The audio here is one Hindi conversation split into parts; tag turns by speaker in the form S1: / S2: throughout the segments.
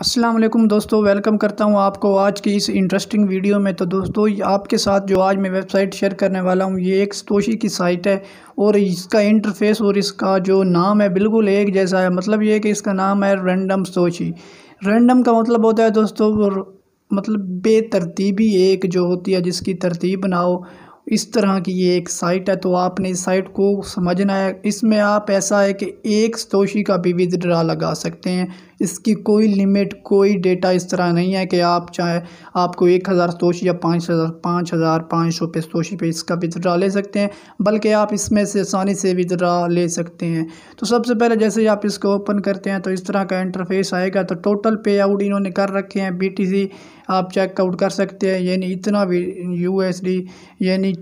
S1: असलम दोस्तों वेलकम करता हूं आपको आज की इस इंटरेस्टिंग वीडियो में तो दोस्तों आपके साथ जो आज मैं वेबसाइट शेयर करने वाला हूं ये एक स्तोशी की साइट है और इसका इंटरफेस और इसका जो नाम है बिल्कुल एक जैसा है मतलब ये कि इसका नाम है रैंडम स्तोशी रैंडम का मतलब होता है दोस्तों मतलब बेतरतीबी एक जो होती है जिसकी तरतीब बनाओ इस तरह की ये एक साइट है तो आपने इस साइट को समझना है इसमें आप ऐसा है कि एक सतोशी का भी विदड्रा लगा सकते हैं इसकी कोई लिमिट कोई डेटा इस तरह नहीं है कि आप चाहे आपको एक हज़ार सतोशी या पाँच हज़ार पाँच हज़ार पाँच सौ पे सतोशी पे इसका विदड्रा ले सकते हैं बल्कि आप इसमें से आसानी से विदड्रा ले सकते हैं तो सबसे पहले जैसे ही आप इसको ओपन करते हैं तो इस तरह का इंटरफेस आएगा तो टोटल पे आउट इन्होंने कर रखे हैं बी टी सी आप चेकआउट कर सकते हैं यानी इतना भी यू एस डी यानी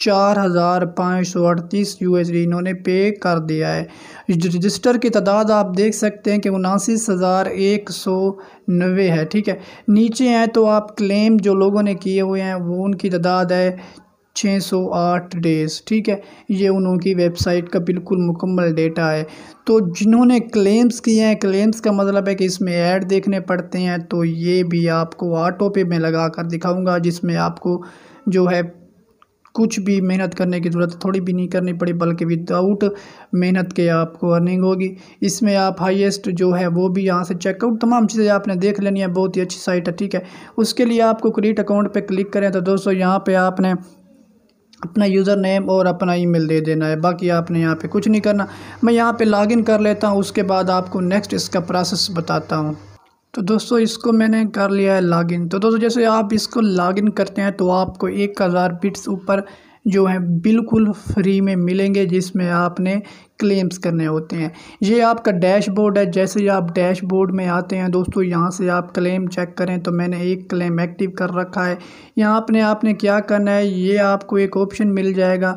S1: चार हज़ार पाँच सौ अड़तीस यू एस डी इन्होंने पे कर दिया है रजिस्टर की तादाद आप देख सकते हैं कि उनासी हज़ार एक सौ नबे है ठीक है नीचे हैं तो आप क्लेम जो लोगों ने किए हुए हैं वो उनकी तादाद है छः सौ आठ डेज़ ठीक है ये उनकी वेबसाइट का बिल्कुल मुकम्मल डेटा है तो जिन्होंने क्लेम्स किए हैं क्लेम्स का मतलब है कि इसमें ऐड देखने पड़ते हैं तो ये भी आपको ऑटो पे मैं लगा कर दिखाऊँगा जिसमें आपको जो है कुछ भी मेहनत करने की ज़रूरत थोड़ी भी नहीं करनी पड़ी बल्कि विदाउट मेहनत के आपको अर्निंग होगी इसमें आप हाईएस्ट जो है वो भी यहाँ से चेकआउट तमाम चीज़ें आपने देख लेनी है बहुत ही अच्छी साइट है ठीक है उसके लिए आपको क्रिएट अकाउंट पे क्लिक करें तो दोस्तों यहाँ पे आपने अपना यूज़र नेम और अपना ईमेल दे देना है बाकी आपने यहाँ पे कुछ नहीं करना मैं यहाँ पे लॉगिन कर लेता हूँ उसके बाद आपको नेक्स्ट इसका प्रोसेस बताता हूँ तो दोस्तों इसको मैंने कर लिया है लॉगिन तो दोस्तों जैसे आप इसको लॉगिन करते हैं तो आपको एक हज़ार बिट्स ऊपर जो हैं बिल्कुल फ्री में मिलेंगे जिसमें आपने क्लेम्स करने होते हैं ये आपका डैशबोर्ड है जैसे ही आप डैशबोर्ड में आते हैं दोस्तों यहाँ से आप क्लेम चेक करें तो मैंने एक क्लेम एक्टिव कर रखा है यहाँ आपने आपने क्या करना है ये आपको एक ऑप्शन मिल जाएगा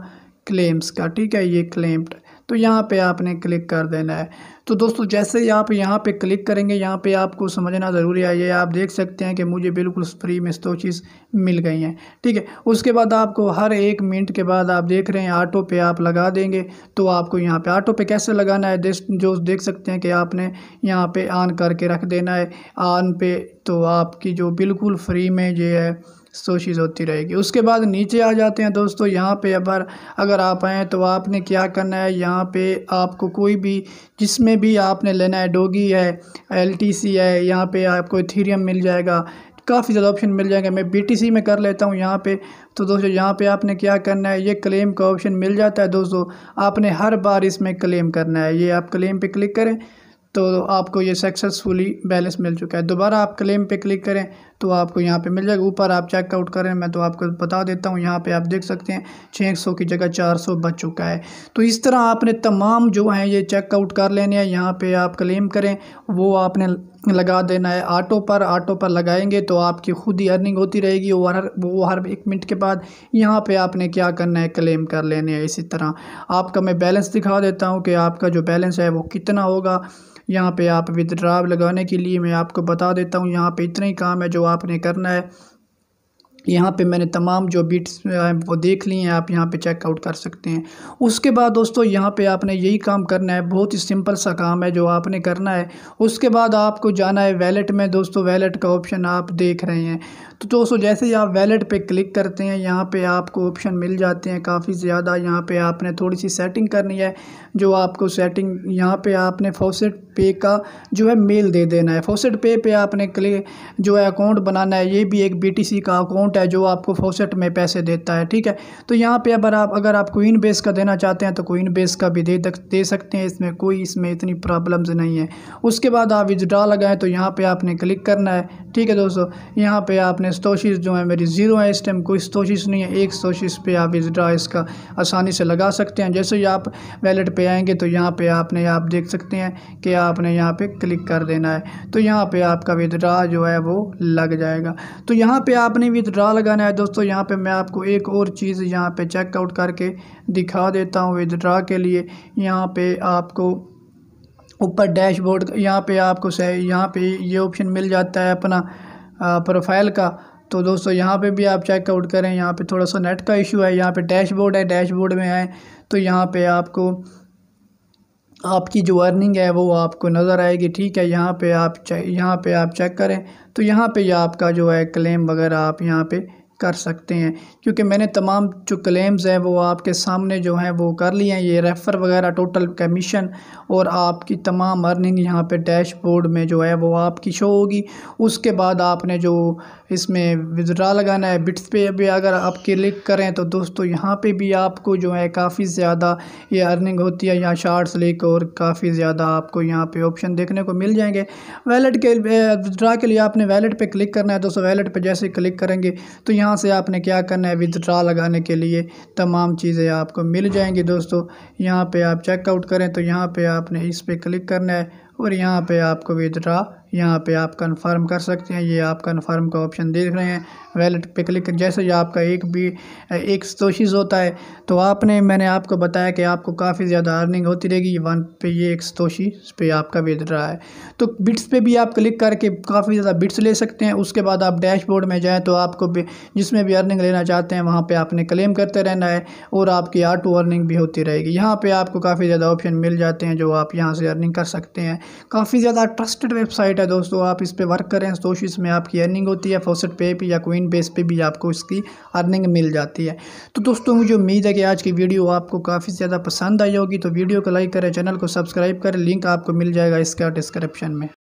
S1: क्लेम्स का ठीक है ये क्लेम्ड तो यहाँ पे आपने क्लिक कर देना है तो दोस्तों जैसे ही आप यहाँ पे क्लिक करेंगे यहाँ पे आपको समझना ज़रूरी है ये आप देख सकते हैं कि मुझे बिल्कुल फ्री में दो तो चीज़ मिल गई हैं ठीक है उसके बाद आपको हर एक मिनट के बाद आप देख रहे हैं ऑटो पे आप लगा देंगे तो आपको यहाँ पे ऑटो पे कैसे लगाना है जो देख सकते हैं कि आपने यहाँ पर ऑन करके रख देना है ऑन पे तो आपकी जो बिल्कुल फ्री में ये है सोशीज़ होती रहेगी उसके बाद नीचे आ जाते हैं दोस्तों यहाँ पे अगर अगर आप आएँ तो आपने क्या करना है यहाँ पे आपको कोई भी जिसमें भी आपने लेना है डोगी है एलटीसी है यहाँ पे आपको इथीरियम मिल जाएगा काफ़ी ज़्यादा ऑप्शन मिल जाएंगे मैं बी में कर लेता हूँ यहाँ पे तो दोस्तों यहाँ पे आपने क्या करना है ये क्लेम का ऑप्शन मिल जाता है दोस्तों आपने हर बार इसमें क्लेम करना है ये आप क्लेम पे क्लिक करें तो आपको ये सक्सेसफुली बैलेंस मिल चुका है दोबारा आप क्लेम पे क्लिक करें तो आपको यहाँ पे मिल जाएगा ऊपर आप चेकआउट करें मैं तो आपको बता देता हूँ यहाँ पे आप देख सकते हैं छः सौ की जगह चार सौ बच चुका है तो इस तरह आपने तमाम जो हैं ये चेकआउट कर लेने हैं यहाँ पे आप क्लेम करें वो आपने लगा देना है ऑटो पर ऑटो पर लगाएंगे तो आपकी खुद ही अर्निंग होती रहेगी और हर वो हर एक मिनट के बाद यहाँ पे आपने क्या करना है क्लेम कर लेने है इसी तरह आपका मैं बैलेंस दिखा देता हूँ कि आपका जो बैलेंस है वो कितना होगा यहाँ पे आप विदड्राव लगाने के लिए मैं आपको बता देता हूँ यहाँ पे इतना ही काम है जो आपने करना है यहाँ पे मैंने तमाम जो बिट्स हैं वो देख लिए हैं आप यहाँ पे चेकआउट कर सकते हैं उसके बाद दोस्तों यहाँ पे आपने यही काम करना है बहुत ही सिंपल सा काम है जो आपने करना है उसके बाद आपको जाना है वैलेट में दोस्तों वैलेट का ऑप्शन आप देख रहे हैं तो दोस्तों जैसे ही आप वैलेट पे क्लिक करते हैं यहाँ पे आपको ऑप्शन मिल जाते हैं काफ़ी ज़्यादा यहाँ पे आपने थोड़ी सी सेटिंग करनी है जो आपको सेटिंग यहाँ पे आपने फोसेट पे का जो है मेल दे देना है फोसेट पे पे आपने क्लिक जो है अकाउंट बनाना है ये भी एक बीटीसी का अकाउंट अकाउंट है जो आपको फोसेट में पैसे देता है ठीक है तो यहाँ पे अगर आप अगर आप कोइन बेस का देना चाहते हैं तो कोइन बेस का भी दे दे सकते हैं इसमें कोई इसमें इतनी प्रॉब्लम्स नहीं है उसके बाद आप विदड्रा लगाएं तो यहाँ पर आपने क्लिक करना है ठीक है दोस्तों यहाँ पर आपने स्टोशिस जो है मेरी ज़ीरो है इस टाइम कोई स्टोशिस नहीं है एक स्टोशिस पर आप विदड्रा इसका आसानी से लगा सकते हैं जैसे ही आप वैलेट पर आएँगे तो यहाँ पर आपने आप देख सकते हैं कि आपने यहाँ पर क्लिक कर देना है तो यहाँ पर आपका विदड्रा जो है वो लग जाएगा तो यहाँ पर आपने विदड्रा ड्रा लगाना है दोस्तों यहाँ पे मैं आपको एक और चीज़ यहाँ पे चेकआउट करके दिखा देता हूँ विदड्रा के लिए यहाँ पे आपको ऊपर डैशबोर्ड यहाँ पे आपको यहाँ पे ये ऑप्शन मिल जाता है अपना प्रोफाइल का तो दोस्तों यहाँ पे भी आप चेकआउट करें यहाँ पे थोड़ा सा नेट का इशू है यहाँ पे डैशबोर्ड है डैशबोर्ड में आए तो यहाँ पे आपको आपकी जो अर्निंग है वो आपको नज़र आएगी ठीक है यहाँ पे आप यहाँ पे आप चेक करें तो यहाँ पे यह आपका जो है क्लेम वगैरह आप यहाँ पे कर सकते हैं क्योंकि मैंने तमाम जो क्लेम्स हैं वो आपके सामने जो हैं वो कर लिए हैं ये रेफ़र वगैरह टोटल कमीशन और आपकी तमाम अर्निंग यहाँ पे डैशबोर्ड में जो है वो आपकी शो होगी उसके बाद आपने जो इसमें विदड्रा लगाना है बिट्स पे भी अगर आप क्लिक करें तो दोस्तों यहाँ पे भी आपको जो है काफ़ी ज़्यादा ये अर्निंग होती है यहाँ शार्ट्स लेकर और काफ़ी ज़्यादा आपको यहाँ पे ऑप्शन देखने को मिल जाएंगे वैलेट के विदड्रा के लिए आपने वैलेट पर क्लिक करना है दोस्तों वैलेट पर जैसे क्लिक करेंगे तो यहाँ यहाँ से आपने क्या करना है विदड्रा लगाने के लिए तमाम चीज़ें आपको मिल जाएंगी दोस्तों यहाँ पे आप चेकआउट करें तो यहाँ पे आपने इस पर क्लिक करना है और यहाँ पे आपको विदड्रा यहाँ पे आप कंफर्म कर सकते हैं ये आप कंफर्म का ऑप्शन देख रहे हैं वैलेट पे क्लिक जैसे ही आपका एक भी एक स्टोशीज़ होता है तो आपने मैंने आपको बताया कि आपको काफ़ी ज़्यादा अर्निंग होती रहेगी वन पे ये एक स्तोशीज़ पे आपका विदड्रा है तो बिट्स पे भी आप क्लिक करके काफ़ी ज़्यादा बिट्स ले सकते हैं उसके बाद आप डैशबोर्ड में जाएँ तो आपको जिसमें भी अर्निंग लेना चाहते हैं वहाँ पर आपने क्लेम करते रहना है और आपकी आटो अर्निंग भी होती रहेगी यहाँ पर आपको काफ़ी ज़्यादा ऑप्शन मिल जाते हैं जो आप यहाँ से अर्निंग कर सकते हैं काफ़ी ज़्यादा ट्रस्टेड वेबसाइट है दोस्तों आप इस पर वर्क करें तो इसमें आपकी अर्निंग होती है फोसेट पे पर या क्वीन बेस पर भी आपको इसकी अर्निंग मिल जाती है तो दोस्तों मुझे उम्मीद है कि आज की वीडियो आपको काफ़ी ज़्यादा पसंद आई होगी तो वीडियो को लाइक करें चैनल को सब्सक्राइब करें लिंक आपको मिल जाएगा इसका डिस्क्रिप्शन में